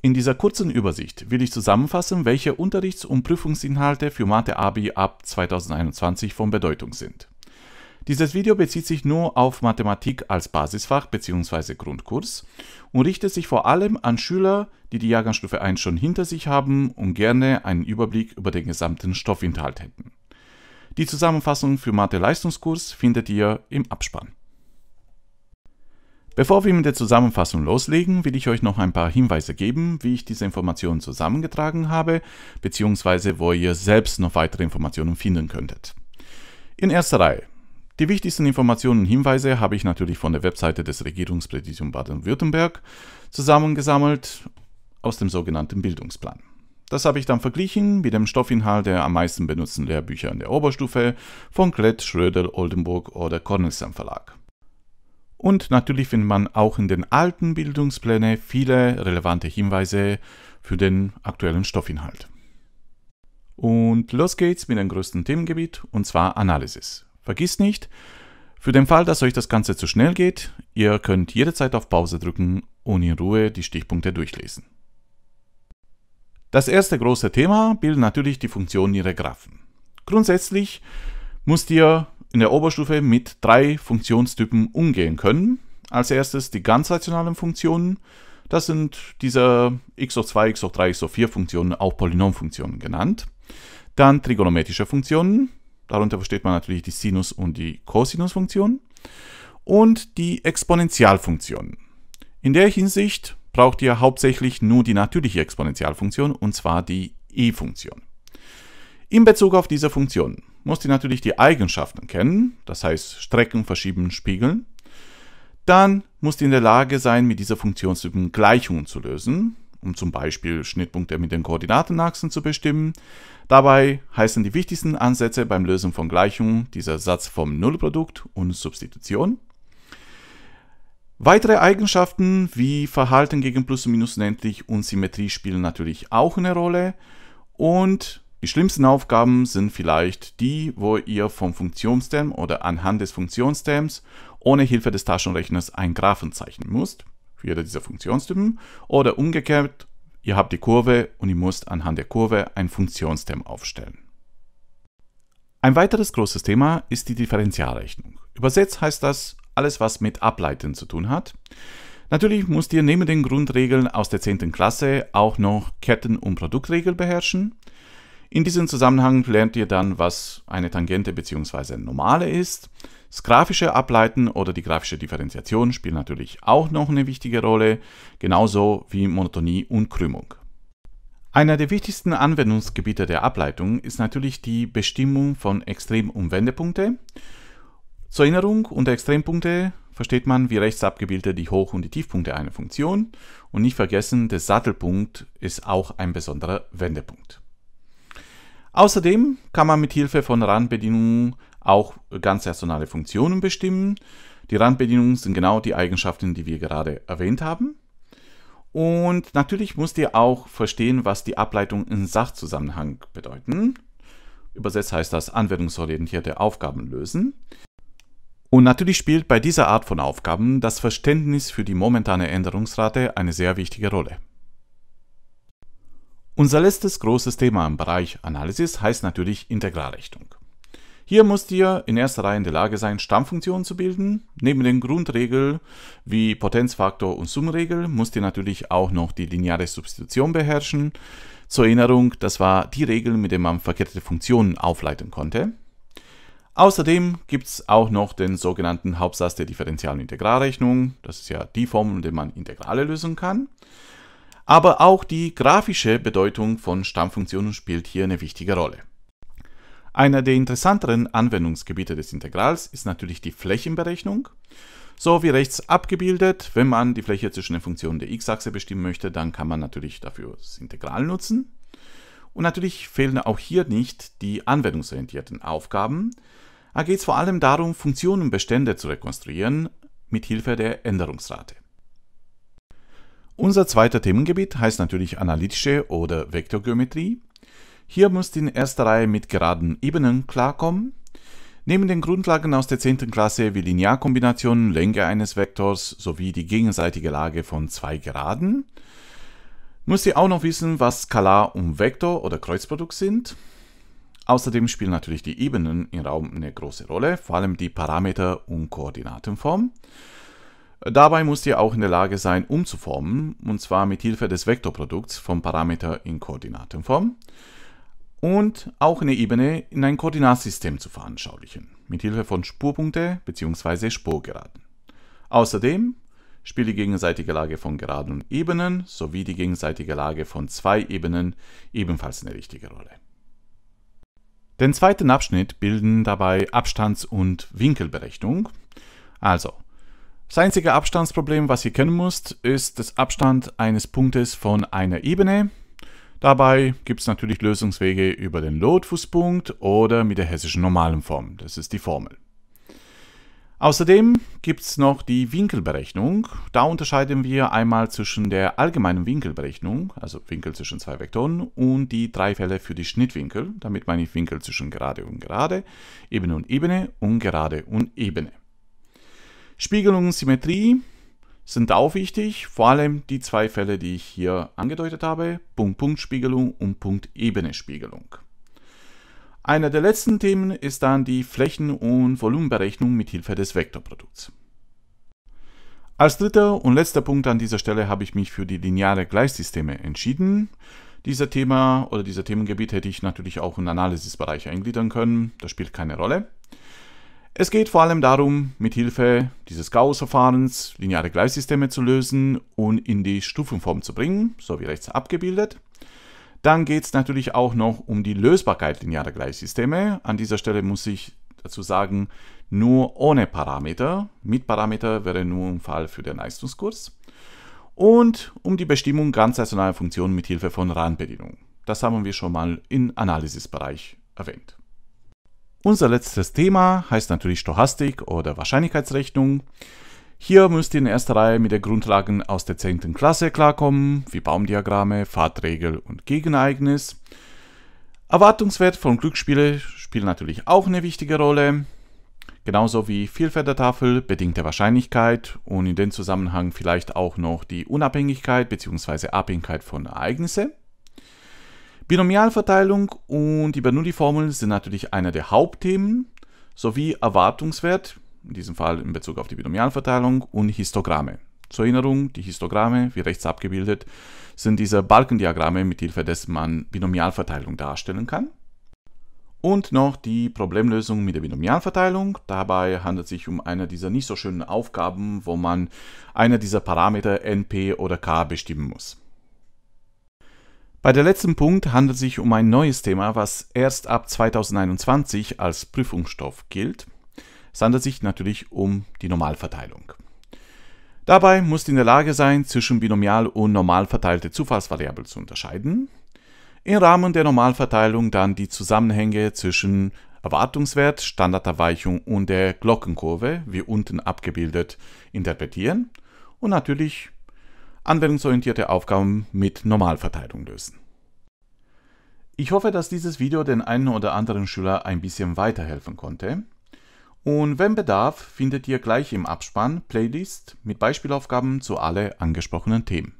In dieser kurzen Übersicht will ich zusammenfassen, welche Unterrichts- und Prüfungsinhalte für Mathe Abi ab 2021 von Bedeutung sind. Dieses Video bezieht sich nur auf Mathematik als Basisfach bzw. Grundkurs und richtet sich vor allem an Schüler, die die Jahrgangsstufe 1 schon hinter sich haben und gerne einen Überblick über den gesamten Stoffinhalt hätten. Die Zusammenfassung für Mathe-Leistungskurs findet ihr im Abspann. Bevor wir mit der Zusammenfassung loslegen, will ich euch noch ein paar Hinweise geben, wie ich diese Informationen zusammengetragen habe, beziehungsweise wo ihr selbst noch weitere Informationen finden könntet. In erster Reihe. Die wichtigsten Informationen und Hinweise habe ich natürlich von der Webseite des Regierungspräsidium Baden-Württemberg zusammengesammelt aus dem sogenannten Bildungsplan. Das habe ich dann verglichen mit dem Stoffinhalt der am meisten benutzten Lehrbücher in der Oberstufe von Klett, Schrödel, Oldenburg oder Cornelsam Verlag. Und natürlich findet man auch in den alten Bildungsplänen viele relevante Hinweise für den aktuellen Stoffinhalt. Und los geht's mit dem größten Themengebiet, und zwar Analysis. Vergiss nicht, für den Fall, dass euch das Ganze zu schnell geht, ihr könnt jederzeit auf Pause drücken und in Ruhe die Stichpunkte durchlesen. Das erste große Thema bilden natürlich die Funktionen ihrer Graphen. Grundsätzlich müsst ihr in der Oberstufe mit drei Funktionstypen umgehen können. Als erstes die ganzrationalen Funktionen. Das sind diese x hoch 2, x hoch 3, x hoch 4 Funktionen, auch Polynomfunktionen genannt. Dann trigonometrische Funktionen. Darunter versteht man natürlich die Sinus- und die Cosinusfunktionen. Und die Exponentialfunktionen. In der Hinsicht braucht ihr hauptsächlich nur die natürliche Exponentialfunktion, und zwar die e-Funktion. In Bezug auf diese Funktionen musst ihr natürlich die Eigenschaften kennen, das heißt strecken, verschieben, spiegeln. Dann musst ihr in der Lage sein, mit dieser Funktionstypen Gleichungen zu lösen, um zum Beispiel Schnittpunkte mit den Koordinatenachsen zu bestimmen. Dabei heißen die wichtigsten Ansätze beim Lösen von Gleichungen dieser Satz vom Nullprodukt und Substitution. Weitere Eigenschaften wie Verhalten gegen Plus und Minus unendlich und Symmetrie spielen natürlich auch eine Rolle. Und die schlimmsten Aufgaben sind vielleicht die, wo ihr vom Funktionsterm oder anhand des Funktionsterms ohne Hilfe des Taschenrechners einen Graphen zeichnen müsst, für jeder dieser Funktionstypen, oder umgekehrt, ihr habt die Kurve und ihr müsst anhand der Kurve ein Funktionsterm aufstellen. Ein weiteres großes Thema ist die Differentialrechnung. Übersetzt heißt das alles, was mit Ableiten zu tun hat. Natürlich musst ihr neben den Grundregeln aus der 10. Klasse auch noch Ketten- und Produktregeln beherrschen. In diesem Zusammenhang lernt ihr dann, was eine Tangente bzw. Normale ist. Das grafische Ableiten oder die grafische Differenziation spielt natürlich auch noch eine wichtige Rolle, genauso wie Monotonie und Krümmung. Einer der wichtigsten Anwendungsgebiete der Ableitung ist natürlich die Bestimmung von Extrem- und Wendepunkte. Zur Erinnerung, unter Extrempunkte versteht man wie rechts abgebildet die Hoch- und die Tiefpunkte einer Funktion und nicht vergessen, der Sattelpunkt ist auch ein besonderer Wendepunkt. Außerdem kann man mit Hilfe von Randbedingungen auch ganz saisonale Funktionen bestimmen. Die Randbedingungen sind genau die Eigenschaften, die wir gerade erwähnt haben. Und natürlich musst ihr auch verstehen, was die Ableitung in Sachzusammenhang bedeuten. Übersetzt heißt das anwendungsorientierte Aufgaben lösen. Und natürlich spielt bei dieser Art von Aufgaben das Verständnis für die momentane Änderungsrate eine sehr wichtige Rolle. Unser letztes großes Thema im Bereich Analysis heißt natürlich Integralrechnung. Hier musst ihr in erster Reihe in der Lage sein, Stammfunktionen zu bilden. Neben den Grundregeln wie Potenzfaktor und Summenregel musst ihr natürlich auch noch die lineare Substitution beherrschen. Zur Erinnerung, das war die Regel, mit der man verkehrte Funktionen aufleiten konnte. Außerdem gibt es auch noch den sogenannten Hauptsatz der Differential- und Integralrechnung. Das ist ja die Formel, mit der man Integrale lösen kann aber auch die grafische Bedeutung von Stammfunktionen spielt hier eine wichtige Rolle. Einer der interessanteren Anwendungsgebiete des Integrals ist natürlich die Flächenberechnung. So wie rechts abgebildet, wenn man die Fläche zwischen den Funktionen der x-Achse bestimmen möchte, dann kann man natürlich dafür das Integral nutzen. Und natürlich fehlen auch hier nicht die anwendungsorientierten Aufgaben. Da geht es vor allem darum, Funktionen und Bestände zu rekonstruieren, mit Hilfe der Änderungsrate. Unser zweiter Themengebiet heißt natürlich analytische oder Vektorgeometrie. Hier muss in erster Reihe mit geraden Ebenen klarkommen. Neben den Grundlagen aus der 10. Klasse wie Linearkombinationen, Länge eines Vektors sowie die gegenseitige Lage von zwei Geraden, muss sie auch noch wissen, was Skalar und Vektor oder Kreuzprodukt sind. Außerdem spielen natürlich die Ebenen im Raum eine große Rolle, vor allem die Parameter und Koordinatenform. Dabei musst ihr auch in der Lage sein, umzuformen, und zwar mit Hilfe des Vektorprodukts vom Parameter in Koordinatenform und auch eine Ebene in ein Koordinatsystem zu veranschaulichen, mit Hilfe von Spurpunkte bzw. Spurgeraden. Außerdem spielt die gegenseitige Lage von Geraden und Ebenen sowie die gegenseitige Lage von zwei Ebenen ebenfalls eine wichtige Rolle. Den zweiten Abschnitt bilden dabei Abstands- und Winkelberechnung, also das einzige Abstandsproblem, was ihr kennen müsst, ist das Abstand eines Punktes von einer Ebene. Dabei gibt es natürlich Lösungswege über den Lotfußpunkt oder mit der hessischen normalen Form. Das ist die Formel. Außerdem gibt es noch die Winkelberechnung. Da unterscheiden wir einmal zwischen der allgemeinen Winkelberechnung, also Winkel zwischen zwei Vektoren, und die drei Fälle für die Schnittwinkel. Damit meine ich Winkel zwischen gerade und gerade, Ebene und Ebene und gerade und Ebene. Spiegelung und Symmetrie sind auch wichtig, vor allem die zwei Fälle, die ich hier angedeutet habe, Punkt-Punkt-Spiegelung und Punkt-Ebene-Spiegelung. Einer der letzten Themen ist dann die Flächen- und Volumenberechnung mit Hilfe des Vektorprodukts. Als dritter und letzter Punkt an dieser Stelle habe ich mich für die lineare Gleissysteme entschieden. Dieser Thema oder dieser Themengebiet hätte ich natürlich auch in den Analysisbereich eingliedern können, das spielt keine Rolle. Es geht vor allem darum, mit Hilfe dieses Gauss-Verfahrens lineare Gleichsysteme zu lösen und in die Stufenform zu bringen, so wie rechts abgebildet. Dann geht es natürlich auch noch um die Lösbarkeit linearer Gleichsysteme. An dieser Stelle muss ich dazu sagen, nur ohne Parameter. Mit Parameter wäre nur ein Fall für den Leistungskurs. Und um die Bestimmung ganz rationaler Funktionen mit Hilfe von Randbedienungen. Das haben wir schon mal im Analysisbereich erwähnt. Unser letztes Thema heißt natürlich Stochastik oder Wahrscheinlichkeitsrechnung. Hier müsst ihr in erster Reihe mit den Grundlagen aus der 10. Klasse klarkommen, wie Baumdiagramme, Fahrtregel und Gegenereignis. Erwartungswert von Glücksspielen spielt natürlich auch eine wichtige Rolle, genauso wie Vielfeldertafel, bedingte Wahrscheinlichkeit und in dem Zusammenhang vielleicht auch noch die Unabhängigkeit bzw. Abhängigkeit von Ereignissen. Binomialverteilung und die Bernoulli-Formel sind natürlich einer der Hauptthemen sowie Erwartungswert, in diesem Fall in Bezug auf die Binomialverteilung und Histogramme. Zur Erinnerung, die Histogramme, wie rechts abgebildet, sind diese Balkendiagramme, mit Hilfe dessen man Binomialverteilung darstellen kann. Und noch die Problemlösung mit der Binomialverteilung. Dabei handelt es sich um eine dieser nicht so schönen Aufgaben, wo man einer dieser Parameter np oder k bestimmen muss. Bei der letzten Punkt handelt es sich um ein neues Thema, was erst ab 2021 als Prüfungsstoff gilt. Es handelt sich natürlich um die Normalverteilung. Dabei musst du in der Lage sein, zwischen binomial und normal verteilte Zufallsvariable zu unterscheiden. Im Rahmen der Normalverteilung dann die Zusammenhänge zwischen Erwartungswert, Standardabweichung und der Glockenkurve, wie unten abgebildet, interpretieren und natürlich anwendungsorientierte Aufgaben mit Normalverteilung lösen. Ich hoffe, dass dieses Video den einen oder anderen Schüler ein bisschen weiterhelfen konnte. Und wenn Bedarf, findet ihr gleich im Abspann Playlist mit Beispielaufgaben zu alle angesprochenen Themen.